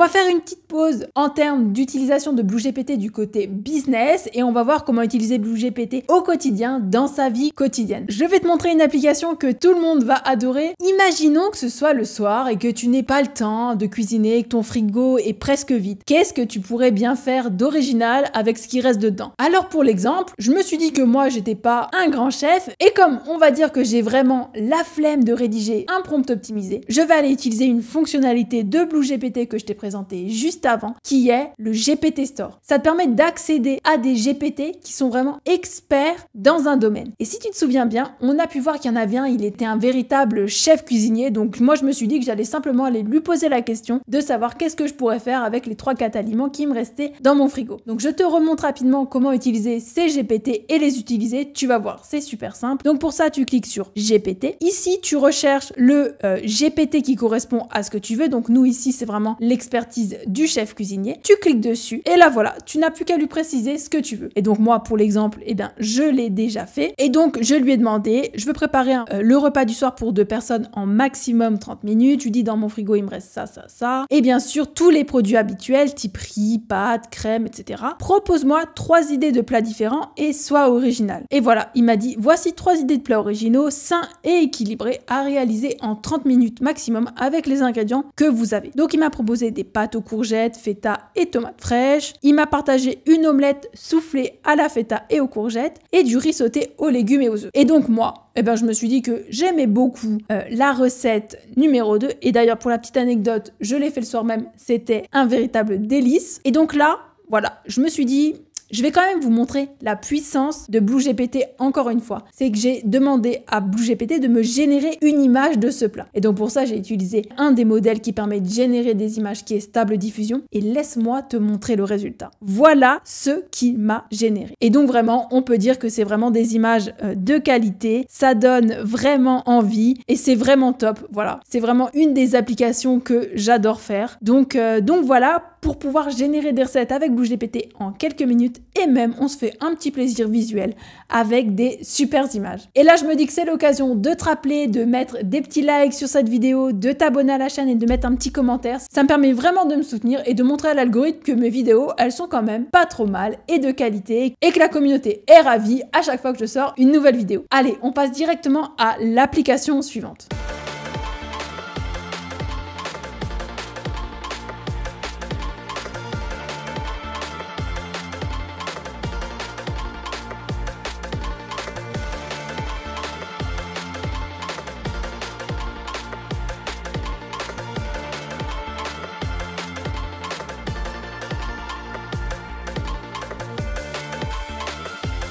On va faire une petite pause en termes d'utilisation de BlueGPT du côté business et on va voir comment utiliser BlueGPT au quotidien dans sa vie quotidienne. Je vais te montrer une application que tout le monde va adorer. Imaginons que ce soit le soir et que tu n'aies pas le temps de cuisiner, que ton frigo est presque vide. Qu'est-ce que tu pourrais bien faire d'original avec ce qui reste dedans Alors pour l'exemple, je me suis dit que moi j'étais pas un grand chef et comme on va dire que j'ai vraiment la flemme de rédiger un prompt optimisé, je vais aller utiliser une fonctionnalité de BlueGPT que je t'ai présentée juste avant, qui est le GPT Store. Ça te permet d'accéder à des GPT qui sont vraiment experts dans un domaine. Et si tu te souviens bien, on a pu voir qu'il y en avait un, il était un véritable chef cuisinier, donc moi je me suis dit que j'allais simplement aller lui poser la question de savoir qu'est-ce que je pourrais faire avec les 3-4 aliments qui me restaient dans mon frigo. Donc je te remonte rapidement comment utiliser ces GPT et les utiliser, tu vas voir, c'est super simple. Donc pour ça, tu cliques sur GPT. Ici, tu recherches le euh, GPT qui correspond à ce que tu veux, donc nous ici c'est vraiment l'expert du chef cuisinier. Tu cliques dessus et là voilà, tu n'as plus qu'à lui préciser ce que tu veux. Et donc moi pour l'exemple, et eh bien je l'ai déjà fait et donc je lui ai demandé, je veux préparer euh, le repas du soir pour deux personnes en maximum 30 minutes. Tu dis dans mon frigo il me reste ça, ça, ça. Et bien sûr tous les produits habituels, type riz, pâtes, crème, etc. Propose-moi trois idées de plats différents et soit original. Et voilà, il m'a dit voici trois idées de plats originaux, sains et équilibrés à réaliser en 30 minutes maximum avec les ingrédients que vous avez. Donc il m'a proposé des pâtes aux courgettes, feta et tomates fraîches. Il m'a partagé une omelette soufflée à la feta et aux courgettes et du riz sauté aux légumes et aux œufs. Et donc moi, eh ben, je me suis dit que j'aimais beaucoup euh, la recette numéro 2. Et d'ailleurs, pour la petite anecdote, je l'ai fait le soir même. C'était un véritable délice. Et donc là, voilà, je me suis dit, je vais quand même vous montrer la puissance de BlueGPT encore une fois. C'est que j'ai demandé à BlueGPT de me générer une image de ce plat. Et donc pour ça, j'ai utilisé un des modèles qui permet de générer des images qui est Stable Diffusion. Et laisse-moi te montrer le résultat. Voilà ce qui m'a généré. Et donc vraiment, on peut dire que c'est vraiment des images euh, de qualité. Ça donne vraiment envie et c'est vraiment top. Voilà, c'est vraiment une des applications que j'adore faire. Donc, euh, donc voilà, pour pouvoir générer des recettes avec BlueGPT en quelques minutes, et même on se fait un petit plaisir visuel avec des super images. Et là, je me dis que c'est l'occasion de te rappeler, de mettre des petits likes sur cette vidéo, de t'abonner à la chaîne et de mettre un petit commentaire. Ça me permet vraiment de me soutenir et de montrer à l'algorithme que mes vidéos, elles sont quand même pas trop mal et de qualité et que la communauté est ravie à chaque fois que je sors une nouvelle vidéo. Allez, on passe directement à l'application suivante.